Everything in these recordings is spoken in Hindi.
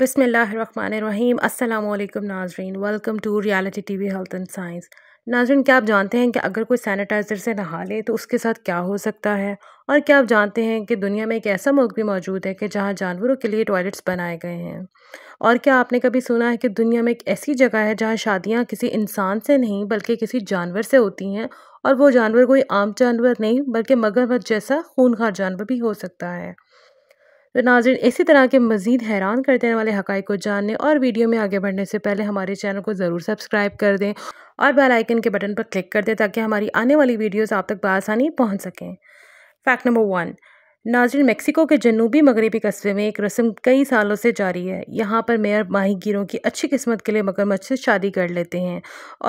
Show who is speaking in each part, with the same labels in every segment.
Speaker 1: बिसमीम अल्लाम नाजरीन welcome to Reality TV health and science नाजरीन क्या आप जानते हैं कि अगर कोई सैनिटाइज़र से नहा ले तो उसके साथ क्या हो सकता है और क्या आप जानते हैं कि दुनिया में एक ऐसा मुल्क भी मौजूद है कि जहाँ जानवरों के लिए टॉयलेट्स बनाए गए हैं और क्या आपने कभी सुना है कि दुनिया में एक ऐसी जगह है जहाँ शादियाँ किसी इंसान से नहीं बल्कि किसी जानवर से होती हैं और वो जानवर कोई आम जानवर नहीं बल्कि मगरमच्छ जैसा खूनखार जानवर भी हो सकता है तो नाजरन इसी तरह के मज़ीद हैरान कर देने वाले हक़ को जानने और वीडियो में आगे बढ़ने से पहले हमारे चैनल को ज़रूर सब्सक्राइब कर दें और बेल आइकन के बटन पर क्लिक कर दें ताकि हमारी आने वाली वीडियोस आप तक बसानी पहुंच सकें फैक्ट नंबर वन नाजिन मेक्सिको के जनूबी मगरबी कस्बे में एक रस्म कई सालों से जारी है यहाँ पर मेयर माही गिरों की अच्छी किस्मत के लिए मगरमच्छ से शादी कर लेते हैं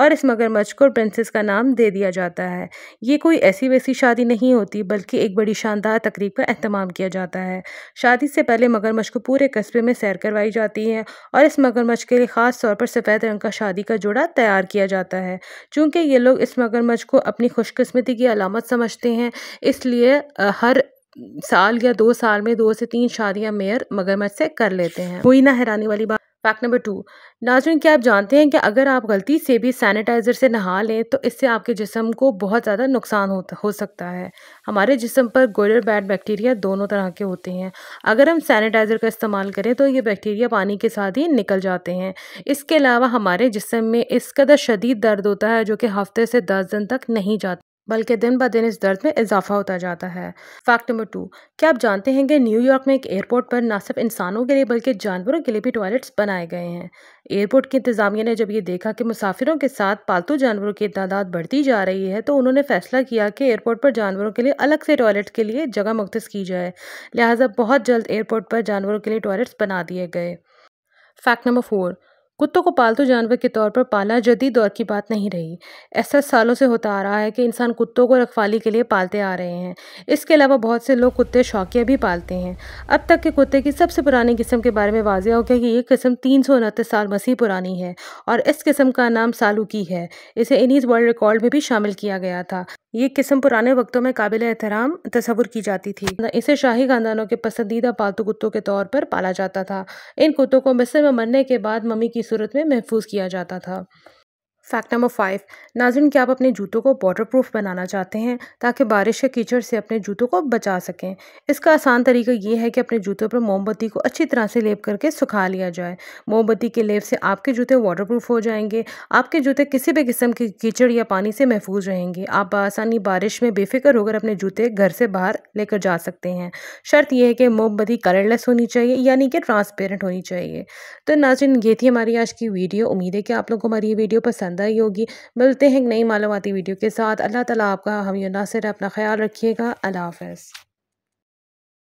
Speaker 1: और इस मगरमच्छ को प्रिंसेस का नाम दे दिया जाता है ये कोई ऐसी वैसी शादी नहीं होती बल्कि एक बड़ी शानदार तकरीब का अहतमाम किया जाता है शादी से पहले मगरमच्छ को पूरे कस्बे में सैर करवाई जाती है और इस मगरमच्छ के लिए ख़ास तौर पर सफ़ेद रंग का शादी का जोड़ा तैयार किया जाता है चूँकि ये लोग इस मगरमच्छ को अपनी खुशकस्मती की अलामत समझते हैं इसलिए हर साल या दो साल में दो से तीन शादियां मेयर मगरमच्छ से कर लेते हैं कोई ना हैरानी वाली बात फैक्ट नंबर टू नाजुन क्या आप जानते हैं कि अगर आप गलती से भी सैनिटाइज़र से नहा लें तो इससे आपके जिसम को बहुत ज़्यादा नुकसान होता हो सकता है हमारे जिसम पर गुड और बैड बैक्टीरिया दोनों तरह के होते हैं अगर हम सैनिटाइज़र का इस्तेमाल करें तो ये बैक्टीरिया पानी के साथ ही निकल जाते हैं इसके अलावा हमारे जिसम में इस कदर शदीद दर्द होता है जो कि हफ्ते से दस दिन तक नहीं जाता बल्कि दिन ब दिन इस दर्द में इजाफा होता जाता है फैक्ट नंबर टू क्या आप जानते हैं कि न्यूयॉर्क में एक एयरपोर्ट पर ना सिर्फ इंसानों के लिए बल्कि जानवरों के लिए भी टॉयलेट्स बनाए गए हैं एयरपोर्ट की इंतजामिया ने जब ये देखा कि मुसाफिरों के साथ पालतू जानवरों की तादाद बढ़ती जा रही है तो उन्होंने फैसला किया कि एयरपोर्ट पर जानवरों के लिए अलग से टॉयलेट के लिए जगह मुख्त की जाए लिहाजा बहुत जल्द एयरपोर्ट पर जानवरों के लिए टॉयलेट्स बना दिए गए फैक्ट नंबर फोर कुत्तों को पालतू जानवर के तौर पर पालना जदीद दौर की बात नहीं रही ऐसा सालों से होता आ रहा है कि इंसान कुत्तों को रखवाली के लिए पालते आ रहे हैं इसके अलावा बहुत से लोग कुत्ते शौकिया भी पालते हैं अब तक के कुत्ते की सबसे पुरानी किस्म के बारे में वाजिया हो गया कि ये किस्म तीन सौ उनहत्तर साल मसीह पुरानी है और इस किस्म का नाम सालूकी है इसे इनीज वर्ल्ड रिकॉर्ड में भी शामिल किया गया था ये किस्म पुराने वक्तों में काबिल एहतराम तस्वुर की जाती थी इसे शाही खानदानों के पसंदीदा पालतू कुत्तों के तौर पर पाला जाता था इन कुत्तों को मिस्र में मरने के बाद मम्मी की सूरत में महफूज किया जाता था फैक्ट नंबर फाइव नाजिन क्या आप अपने जूतों को वाटर प्रूफ बनाना चाहते हैं ताकि बारिश के कीचड़ से अपने जूतों को बचा सकें इसका आसान तरीका ये है कि अपने जूतों पर मोमबत्ती को अच्छी तरह से लेप करके सुखा लिया जाए मोमबत्ती के लेप से आपके जूते वाटर प्रूफ हो जाएंगे आपके जूते किसी भी किस्म के कीचड़ या पानी से महफूज रहेंगे आप आसानी बारिश में बेफिक्र होकर अपने जूते घर से बाहर लेकर जा सकते हैं शर्त यह है कि मोमबत्ती कलरलेस होनी चाहिए यानी कि ट्रांसपेरेंट होनी चाहिए तो नाजिन ये थी हमारी आज की वीडियो उम्मीद है कि आप लोग को हमारी ये वीडियो पसंद ही होगी मिलते हैं नई मालूमती वीडियो के साथ अल्लाह ताला आपका हमी नासिर अपना ख्याल रखिएगा अल्लाह हाफ